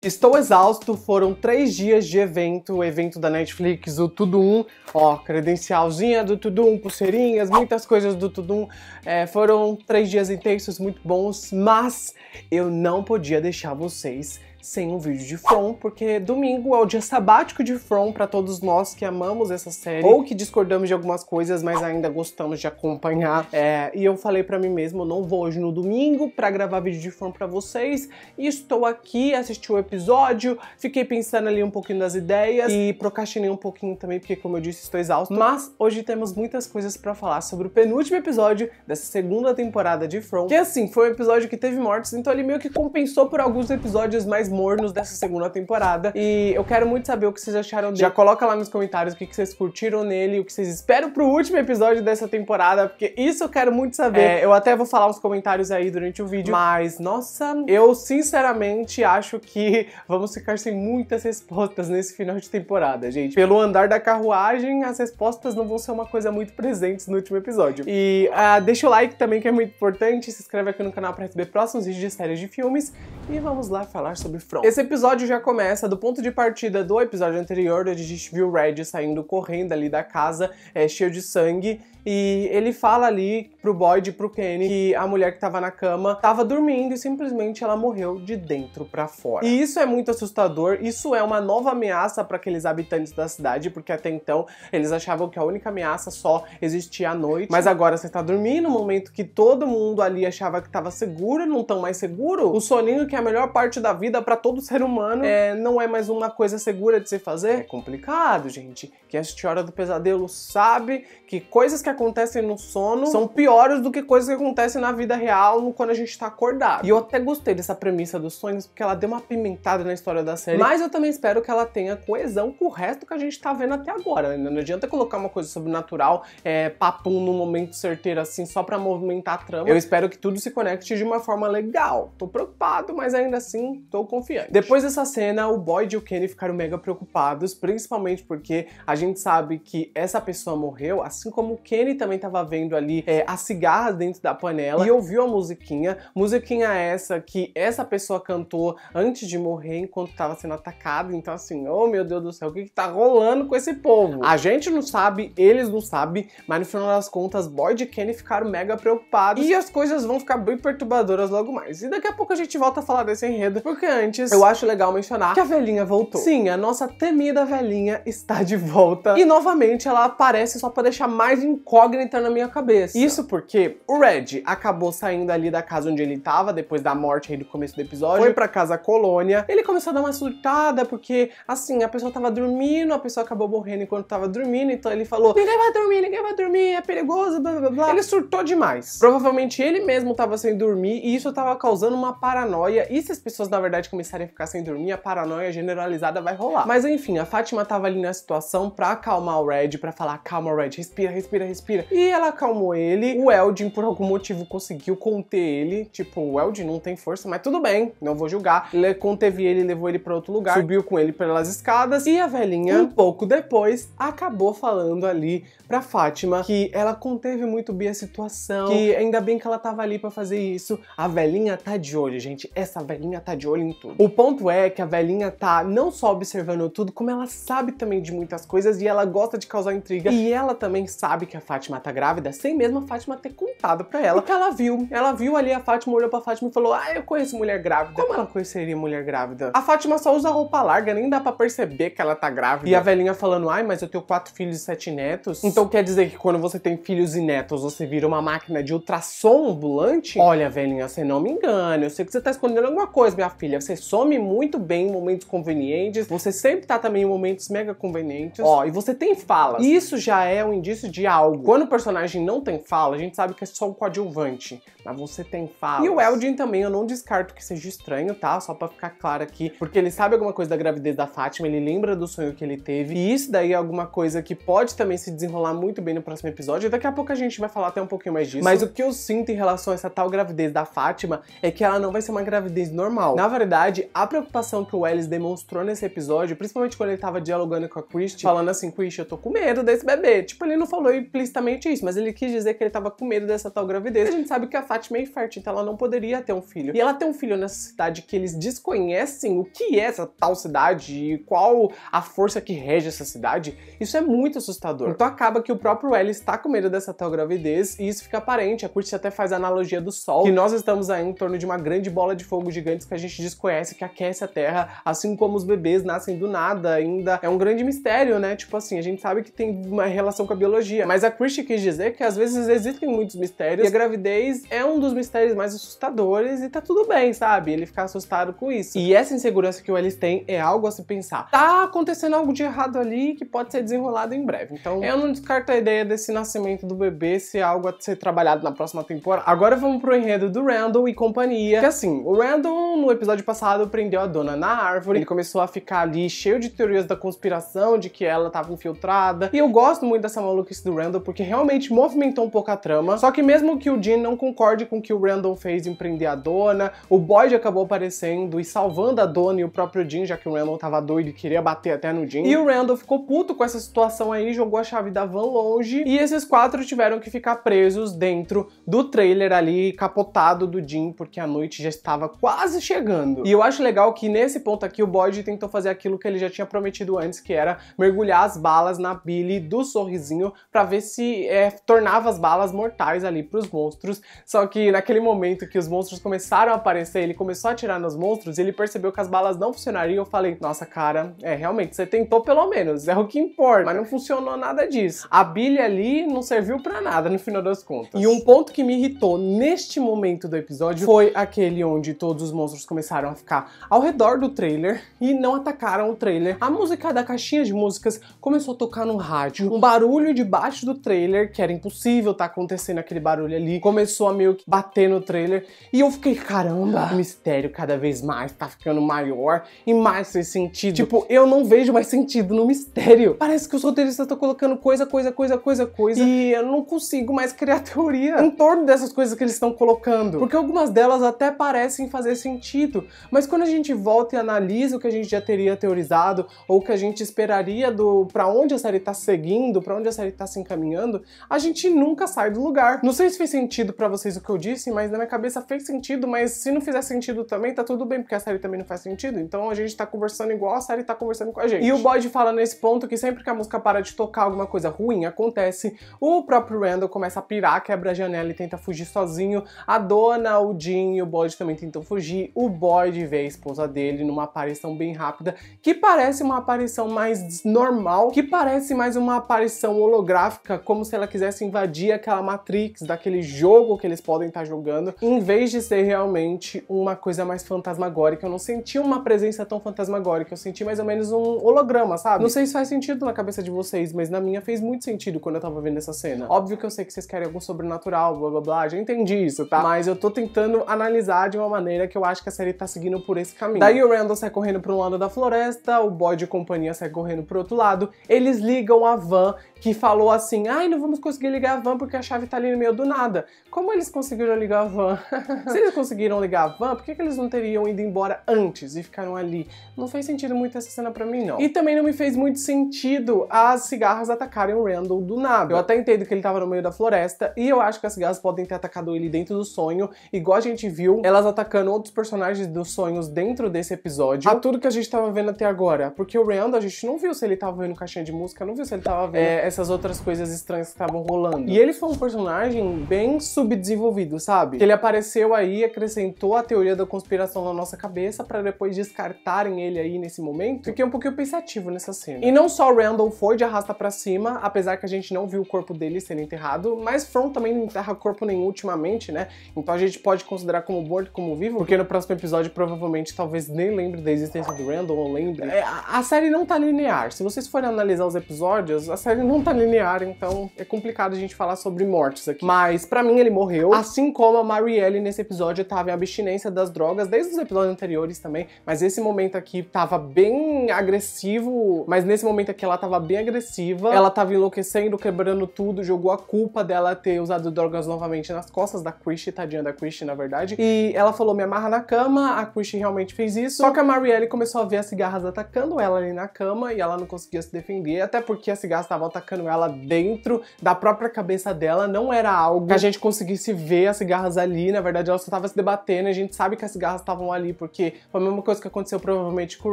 Estou exausto, foram três dias de evento, o evento da Netflix, o Tudo Um, ó, credencialzinha do Tudo Um, pulseirinhas, muitas coisas do Tudo Um. É, foram três dias intensos, muito bons, mas eu não podia deixar vocês sem um vídeo de From, porque domingo é o dia sabático de From para todos nós que amamos essa série ou que discordamos de algumas coisas, mas ainda gostamos de acompanhar. É, e eu falei para mim mesmo, não vou hoje no domingo para gravar vídeo de From para vocês. E estou aqui, assisti o episódio, fiquei pensando ali um pouquinho das ideias e procrastinei um pouquinho também, porque como eu disse, estou exausto. Mas hoje temos muitas coisas para falar sobre o penúltimo episódio dessa segunda temporada de From, que assim, foi um episódio que teve mortes, então ele meio que compensou por alguns episódios mais mornos dessa segunda temporada. E eu quero muito saber o que vocês acharam dele. Já coloca lá nos comentários o que vocês curtiram nele, o que vocês esperam pro último episódio dessa temporada, porque isso eu quero muito saber. É, eu até vou falar uns comentários aí durante o vídeo, mas nossa, eu sinceramente acho que vamos ficar sem muitas respostas nesse final de temporada, gente. Pelo andar da carruagem, as respostas não vão ser uma coisa muito presentes no último episódio. E uh, deixa o like também, que é muito importante, se inscreve aqui no canal para receber próximos vídeos de séries de filmes e vamos lá falar sobre From. Esse episódio já começa do ponto de partida do episódio anterior, onde a gente viu o Red saindo correndo ali da casa, é, cheio de sangue, e ele fala ali pro Boyd e pro Kenny que a mulher que tava na cama tava dormindo e simplesmente ela morreu de dentro para fora. E isso é muito assustador, isso é uma nova ameaça para aqueles habitantes da cidade, porque até então eles achavam que a única ameaça só existia à noite. Mas agora você tá dormindo, no momento que todo mundo ali achava que tava seguro, não tão mais seguro. O soninho, que é a melhor parte da vida para todo ser humano, é, não é mais uma coisa segura de se fazer. É complicado, gente. Quem assiste Hora do Pesadelo sabe que coisas que acontecem no sono são piores do que coisas que acontecem na vida real quando a gente tá acordado. E eu até gostei dessa premissa dos sonhos, porque ela deu uma pimentada na história da série. Mas eu também espero que ela tenha coesão com o resto que a gente tá vendo até agora. Né? Não adianta colocar uma coisa sobrenatural, é, papum num momento certeiro assim, só pra movimentar a trama. Eu espero que tudo se conecte de uma forma legal. Tô preocupado, mas ainda assim tô confiante. Depois dessa cena, o Boyd e o Kenny ficaram mega preocupados, principalmente porque a gente sabe que essa pessoa morreu, assim como o Kenny Kenny também estava vendo ali é, as cigarras dentro da panela e ouviu a musiquinha. Musiquinha essa que essa pessoa cantou antes de morrer enquanto estava sendo atacada. Então, assim, oh meu Deus do céu, o que, que tá rolando com esse povo? A gente não sabe, eles não sabem, mas no final das contas, Boyd e Kenny ficaram mega preocupados e as coisas vão ficar bem perturbadoras logo mais. E daqui a pouco a gente volta a falar desse enredo, porque antes eu acho legal mencionar que a velhinha voltou. Sim, a nossa temida velhinha está de volta e novamente ela aparece só para deixar mais incógnita na minha cabeça. Isso porque o Red acabou saindo ali da casa onde ele estava depois da morte aí do começo do episódio, foi pra casa colônia, ele começou a dar uma surtada, porque assim, a pessoa tava dormindo, a pessoa acabou morrendo enquanto tava dormindo, então ele falou: ninguém vai dormir, ninguém vai dormir, é perigoso, blá blá blá. Ele surtou demais. Provavelmente ele mesmo tava sem dormir e isso tava causando uma paranoia. E se as pessoas na verdade começarem a ficar sem dormir, a paranoia generalizada vai rolar. Mas enfim, a Fátima tava ali na situação pra acalmar o Red, pra falar: calma, Red, respira, respira, respira respira. E ela acalmou ele. O Eldin, por algum motivo, conseguiu conter ele. Tipo, o Eldin não tem força, mas tudo bem, não vou julgar. Ele conteve ele, levou ele para outro lugar, subiu com ele pelas escadas. E a velhinha, hum. um pouco depois, acabou falando ali pra Fátima que ela conteve muito bem a situação, que ainda bem que ela tava ali para fazer isso. A velhinha tá de olho, gente. Essa velhinha tá de olho em tudo. O ponto é que a velhinha tá não só observando tudo, como ela sabe também de muitas coisas e ela gosta de causar intriga. E ela também sabe que a Fátima tá grávida sem mesmo a Fátima ter contado pra ela. Porque ela viu. Ela viu ali a Fátima, olhou pra Fátima e falou: Ah, eu conheço mulher grávida. Como ela conheceria mulher grávida? A Fátima só usa roupa larga, nem dá pra perceber que ela tá grávida. E a velhinha falando: Ai, mas eu tenho quatro filhos e sete netos. Então quer dizer que quando você tem filhos e netos, você vira uma máquina de ultrassom ambulante? Olha, velhinha, você não me engana. Eu sei que você tá escondendo alguma coisa, minha filha. Você some muito bem em momentos convenientes. Você sempre tá também em momentos mega convenientes. Ó, e você tem falas. Isso já é um indício de algo diálogo. Quando o personagem não tem fala, a gente sabe que é só um coadjuvante, mas você tem fala. E o Eldin também, eu não descarto que seja estranho, tá? Só pra ficar claro aqui, porque ele sabe alguma coisa da gravidez da Fátima, ele lembra do sonho que ele teve, e isso daí é alguma coisa que pode também se desenrolar muito bem no próximo episódio, daqui a pouco a gente vai falar até um pouquinho mais disso. Mas o que eu sinto em relação a essa tal gravidez da Fátima é que ela não vai ser uma gravidez normal. Na verdade, a preocupação que o Ellis demonstrou nesse episódio, principalmente quando ele tava dialogando com a Christie, falando assim, Christie, eu tô com medo desse bebê. Tipo, ele não falou implicitamente explicitamente isso, mas ele quis dizer que ele estava com medo dessa tal gravidez. A gente sabe que a Fátima é infértil, então ela não poderia ter um filho. E ela ter um filho nessa cidade que eles desconhecem o que é essa tal cidade e qual a força que rege essa cidade, isso é muito assustador. Então acaba que o próprio L está com medo dessa tal gravidez e isso fica aparente. A Curtis até faz a analogia do Sol, que nós estamos aí em torno de uma grande bola de fogo gigante que a gente desconhece, que aquece a Terra, assim como os bebês nascem do nada ainda. É um grande mistério, né? Tipo assim, a gente sabe que tem uma relação com a biologia, mas a Christie quis dizer que às vezes existem muitos mistérios e a gravidez é um dos mistérios mais assustadores e tá tudo bem, sabe? Ele ficar assustado com isso. E essa insegurança que o Ellis tem é algo a se pensar. Tá acontecendo algo de errado ali que pode ser desenrolado em breve. Então eu não descarto a ideia desse nascimento do bebê ser algo a ser trabalhado na próxima temporada. Agora vamos pro enredo do Randall e companhia. Que assim, o Randall no episódio passado prendeu a dona na árvore, ele começou a ficar ali cheio de teorias da conspiração, de que ela tava infiltrada. E eu gosto muito dessa maluquice do Randall porque realmente movimentou um pouco a trama. Só que mesmo que o Dean não concorde com o que o Randall fez empreender a Dona, o Boyd acabou aparecendo e salvando a Dona e o próprio Dean, já que o Randall tava doido e queria bater até no Dean. E o Randall ficou puto com essa situação aí, jogou a chave da van longe e esses quatro tiveram que ficar presos dentro do trailer ali, capotado do Dean, porque a noite já estava quase chegando. E eu acho legal que nesse ponto aqui o Boyd tentou fazer aquilo que ele já tinha prometido antes, que era mergulhar as balas na Billy do sorrisinho para ver se se é, tornava as balas mortais ali para os monstros. Só que naquele momento que os monstros começaram a aparecer, ele começou a atirar nos monstros e ele percebeu que as balas não funcionariam. Eu falei, nossa cara, é realmente, você tentou pelo menos, é o que importa, mas não funcionou nada disso. A bilha ali não serviu para nada no final das contas. E um ponto que me irritou neste momento do episódio foi aquele onde todos os monstros começaram a ficar ao redor do trailer e não atacaram o trailer. A música da caixinha de músicas começou a tocar no rádio, um barulho debaixo do trailer que era impossível tá acontecendo aquele barulho ali. Começou a meio que bater no trailer e eu fiquei, caramba, o mistério cada vez mais tá ficando maior e mais sem sentido. Tipo, eu não vejo mais sentido no mistério. Parece que os roteiristas estão colocando coisa, coisa, coisa, coisa, coisa e eu não consigo mais criar teoria em torno dessas coisas que eles estão colocando. Porque algumas delas até parecem fazer sentido, mas quando a gente volta e analisa o que a gente já teria teorizado ou o que a gente esperaria do para onde a série tá seguindo, para onde a série tá se encaminhando, caminhando, a gente nunca sai do lugar. Não sei se fez sentido para vocês o que eu disse, mas na minha cabeça fez sentido, mas se não fizer sentido também, tá tudo bem, porque a série também não faz sentido. Então a gente tá conversando igual a série tá conversando com a gente. E o Boyd fala nesse ponto que sempre que a música para de tocar, alguma coisa ruim acontece, o próprio Randall começa a pirar, quebra a janela e tenta fugir sozinho. A dona, o Jean e o Boyd também tentam fugir. O Boyd vê a esposa dele numa aparição bem rápida, que parece uma aparição mais normal, que parece mais uma aparição holográfica como se ela quisesse invadir aquela Matrix daquele jogo que eles podem estar tá jogando, em vez de ser realmente uma coisa mais fantasmagórica. Eu não senti uma presença tão fantasmagórica, eu senti mais ou menos um holograma, sabe? Não sei se faz sentido na cabeça de vocês, mas na minha fez muito sentido quando eu tava vendo essa cena. Óbvio que eu sei que vocês querem algum sobrenatural, blá blá blá, já entendi isso, tá? Mas eu tô tentando analisar de uma maneira que eu acho que a série tá seguindo por esse caminho. Daí o Randall sai correndo pra um lado da floresta, o boy de companhia sai correndo pro outro lado, eles ligam a van que falou assim: ai, não vamos conseguir ligar a van porque a chave tá ali no meio do nada. Como eles conseguiram ligar a van? Se eles conseguiram ligar a van, por que, que eles não teriam ido embora antes e ficaram ali? Não fez sentido muito essa cena para mim, não. E também não me fez muito sentido as cigarras atacarem o Randall do nada. Eu até entendo que ele tava no meio da floresta e eu acho que as cigarras podem ter atacado ele dentro do sonho, igual a gente viu elas atacando outros personagens dos sonhos dentro desse episódio. A tudo que a gente tava vendo até agora. Porque o Randall, a gente não viu se ele tava vendo caixinha de música, não viu se ele tava vendo é, essas outras coisas estranhas que estavam rolando. E ele foi um personagem bem subdesenvolvido, sabe? Que ele apareceu aí, acrescentou a teoria da conspiração na nossa cabeça para depois descartarem ele aí nesse momento. Fiquei um pouquinho pensativo nessa cena. E não só Randall Ford arrasta para cima, apesar que a gente não viu o corpo dele sendo enterrado, mas From também não enterra corpo nenhum ultimamente, né? Então a gente pode considerar como morto, como vivo, porque no próximo episódio provavelmente talvez nem lembre da existência do Randall ou lembre. É, a série não tá linear. Se vocês forem analisar os episódios, a série não tá linear, então então é complicado a gente falar sobre mortes aqui. Mas para mim ele morreu, assim como a Marielle nesse episódio tava em abstinência das drogas, desde os episódios anteriores também, mas esse momento aqui tava bem agressivo, mas nesse momento aqui ela tava bem agressiva, ela tava enlouquecendo, quebrando tudo, jogou a culpa dela ter usado drogas novamente nas costas da Christie, tadinha da Christie, na verdade, e ela falou, me amarra na cama, a Christie realmente fez isso, só que a Marielle começou a ver as cigarras atacando ela ali na cama, e ela não conseguia se defender, até porque as cigarras estavam atacando ela dentro dentro da própria cabeça dela, não era algo que a gente conseguisse ver as cigarras ali, na verdade ela só tava se debatendo, a gente sabe que as cigarras estavam ali porque foi a mesma coisa que aconteceu provavelmente com o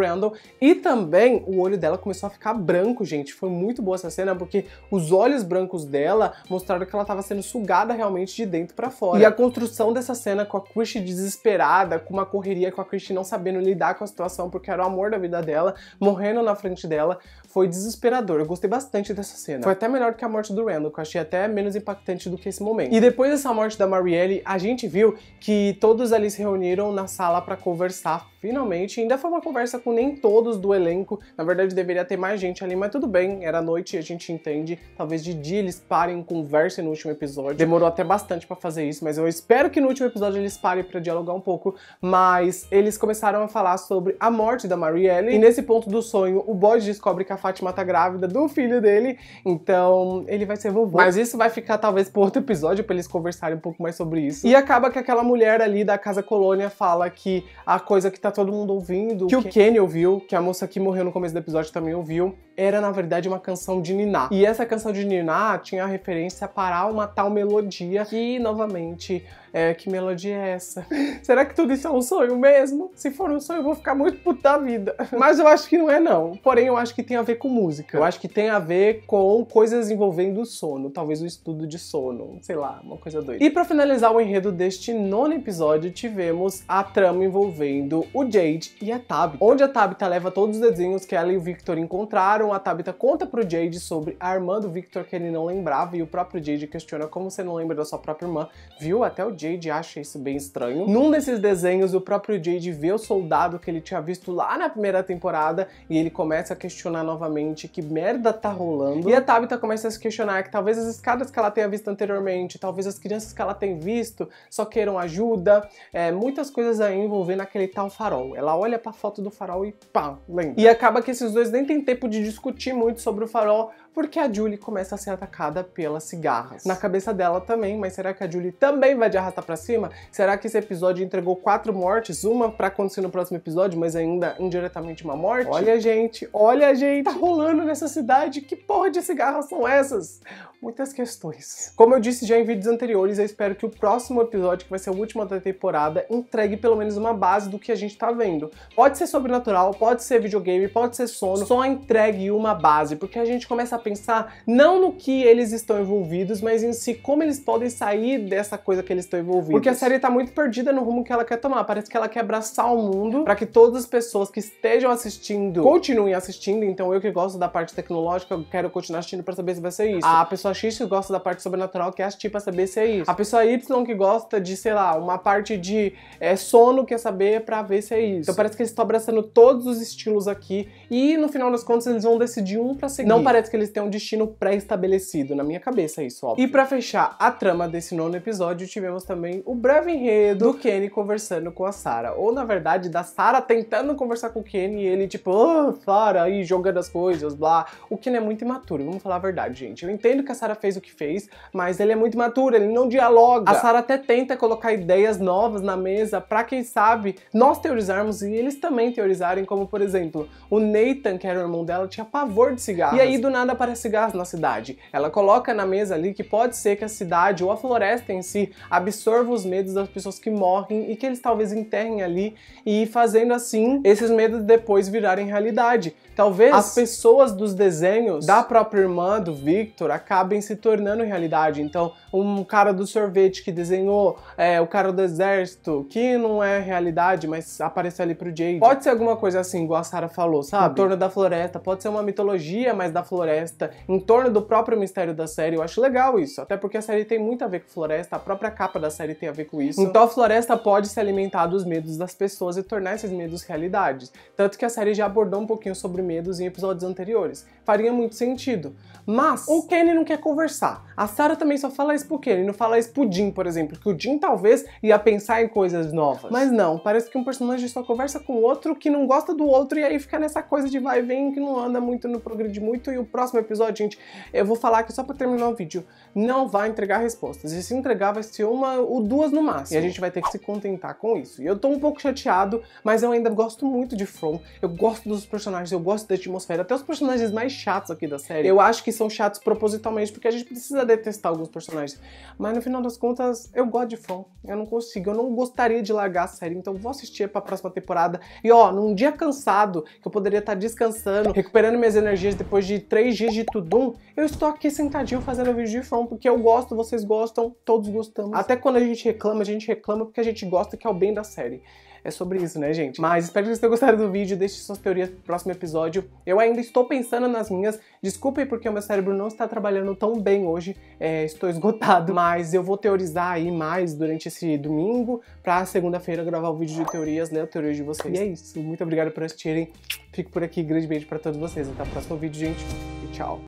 Randall. E também o olho dela começou a ficar branco, gente. Foi muito boa essa cena porque os olhos brancos dela mostraram que ela tava sendo sugada realmente de dentro para fora. E a construção dessa cena com a Christie desesperada, com uma correria, com a Christie não sabendo lidar com a situação porque era o amor da vida dela, morrendo na frente dela, foi desesperador. Eu gostei bastante dessa cena. Foi até melhor do que que a morte do Randall, que eu achei até menos impactante do que esse momento. E depois dessa morte da Marielle, a gente viu que todos ali se reuniram na sala para conversar finalmente. Ainda foi uma conversa com nem todos do elenco. Na verdade, deveria ter mais gente ali, mas tudo bem, era noite e a gente entende. Talvez de dia eles parem, conversa no último episódio. Demorou até bastante para fazer isso, mas eu espero que no último episódio eles parem para dialogar um pouco. Mas eles começaram a falar sobre a morte da Marielle. E nesse ponto do sonho, o Boyd descobre que a Fátima tá grávida do filho dele. Então, ele vai ser vovô. Mas isso vai ficar talvez por outro episódio para eles conversarem um pouco mais sobre isso. E acaba que aquela mulher ali da Casa Colônia fala que a coisa que tá todo mundo ouvindo, que o Kenny ouviu, que a moça que morreu no começo do episódio também ouviu, era na verdade uma canção de Niná. E essa canção de Niná tinha referência para uma tal melodia que novamente é, que melodia é essa? Será que tudo isso é um sonho mesmo? Se for um sonho, eu vou ficar muito puto da vida. Mas eu acho que não é, não. Porém, eu acho que tem a ver com música. Eu acho que tem a ver com coisas envolvendo o sono. Talvez o estudo de sono. Sei lá, uma coisa doida. E para finalizar o enredo deste nono episódio, tivemos a trama envolvendo o Jade e a Tabitha. Onde a Tabitha leva todos os desenhos que ela e o Victor encontraram. A Tabitha conta pro Jade sobre a irmã do Victor que ele não lembrava. E o próprio Jade questiona como você não lembra da sua própria irmã. Viu? Até o Jade Jade acha isso bem estranho. Num desses desenhos, o próprio Jade vê o soldado que ele tinha visto lá na primeira temporada e ele começa a questionar novamente que merda tá rolando. E a Tabitha começa a se questionar que talvez as escadas que ela tenha visto anteriormente, talvez as crianças que ela tem visto só queiram ajuda, é, muitas coisas aí envolvendo aquele tal farol. Ela olha pra foto do farol e pá, lembra. E acaba que esses dois nem tem tempo de discutir muito sobre o farol, porque a Julie começa a ser atacada pelas cigarras. Na cabeça dela também, mas será que a Julie também vai de arrastar pra cima? Será que esse episódio entregou quatro mortes, uma para acontecer no próximo episódio, mas ainda indiretamente uma morte? Olha, gente, olha, gente, tá rolando nessa cidade, que porra de cigarras são essas? Muitas questões. Como eu disse já em vídeos anteriores, eu espero que o próximo episódio, que vai ser o último da temporada, entregue pelo menos uma base do que a gente tá vendo. Pode ser sobrenatural, pode ser videogame, pode ser sono, só entregue uma base, porque a gente começa a pensar não no que eles estão envolvidos, mas em si como eles podem sair dessa coisa que eles estão envolvidos. Porque a série tá muito perdida no rumo que ela quer tomar. Parece que ela quer abraçar o mundo para que todas as pessoas que estejam assistindo continuem assistindo. Então eu que gosto da parte tecnológica, eu quero continuar assistindo para saber se vai ser isso. A pessoa X que gosta da parte sobrenatural quer assistir para saber se é isso. A pessoa Y que gosta de, sei lá, uma parte de é, sono quer saber para ver se é isso. Então parece que eles estão abraçando todos os estilos aqui e no final das contas eles vão decidir um para seguir. Não parece que eles ter um destino pré-estabelecido, na minha cabeça é isso, óbvio. E para fechar a trama desse nono episódio, tivemos também o breve enredo do Kenny conversando com a Sarah, ou na verdade da Sarah tentando conversar com o Kenny e ele tipo, oh, Sarah, aí jogando as coisas, blá. O Kenny é muito imaturo, vamos falar a verdade, gente. Eu entendo que a Sarah fez o que fez, mas ele é muito imaturo, ele não dialoga. A Sarah até tenta colocar ideias novas na mesa para quem sabe nós teorizarmos e eles também teorizarem, como por exemplo, o Nathan, que era o irmão dela, tinha pavor de cigarros. E aí do nada aparece gás na cidade. Ela coloca na mesa ali que pode ser que a cidade ou a floresta em si absorva os medos das pessoas que morrem e que eles talvez enterrem ali e fazendo assim esses medos depois virarem realidade. Talvez as pessoas dos desenhos da própria irmã do Victor acabem se tornando realidade. Então, um cara do sorvete que desenhou é, o cara do exército, que não é realidade, mas apareceu ali pro Jade. Pode ser alguma coisa assim, igual a Sarah falou, sabe? Em torno da floresta. Pode ser uma mitologia, mas da floresta floresta, em torno do próprio mistério da série. Eu acho legal isso, até porque a série tem muito a ver com floresta, a própria capa da série tem a ver com isso. Então a floresta pode se alimentar dos medos das pessoas e tornar esses medos realidades. Tanto que a série já abordou um pouquinho sobre medos em episódios anteriores. Faria muito sentido. Mas o Kenny não quer conversar. A Sarah também só fala isso pro Kenny, não fala isso pro Jim, por exemplo, que o Jim talvez ia pensar em coisas novas. Mas não, parece que um personagem só conversa com outro que não gosta do outro e aí fica nessa coisa de vai e vem que não anda muito, não progride muito e o próximo próximo episódio, gente, eu vou falar aqui só para terminar o vídeo. Não vai entregar respostas. E se entregar, vai ser uma ou duas no máximo. E a gente vai ter que se contentar com isso. E eu tô um pouco chateado, mas eu ainda gosto muito de From. Eu gosto dos personagens, eu gosto da atmosfera. Até os personagens mais chatos aqui da série. Eu acho que são chatos propositalmente, porque a gente precisa detestar alguns personagens. Mas no final das contas, eu gosto de From. Eu não consigo, eu não gostaria de largar a série. Então vou assistir pra próxima temporada. E ó, num dia cansado, que eu poderia estar descansando, recuperando minhas energias depois de três dias Digito Doom, eu estou aqui sentadinho fazendo vídeo de fã, porque eu gosto, vocês gostam, todos gostamos. Até quando a gente reclama, a gente reclama porque a gente gosta, que é o bem da série. É sobre isso, né, gente? Mas espero que vocês tenham gostado do vídeo. Deixe suas teorias pro próximo episódio. Eu ainda estou pensando nas minhas. Desculpem porque o meu cérebro não está trabalhando tão bem hoje. É, estou esgotado, mas eu vou teorizar aí mais durante esse domingo pra segunda-feira gravar o vídeo de teorias, ler né? a teoria de vocês. E é isso. Muito obrigado por assistirem. Fico por aqui. Grande beijo para todos vocês. Até o próximo vídeo, gente. E tchau.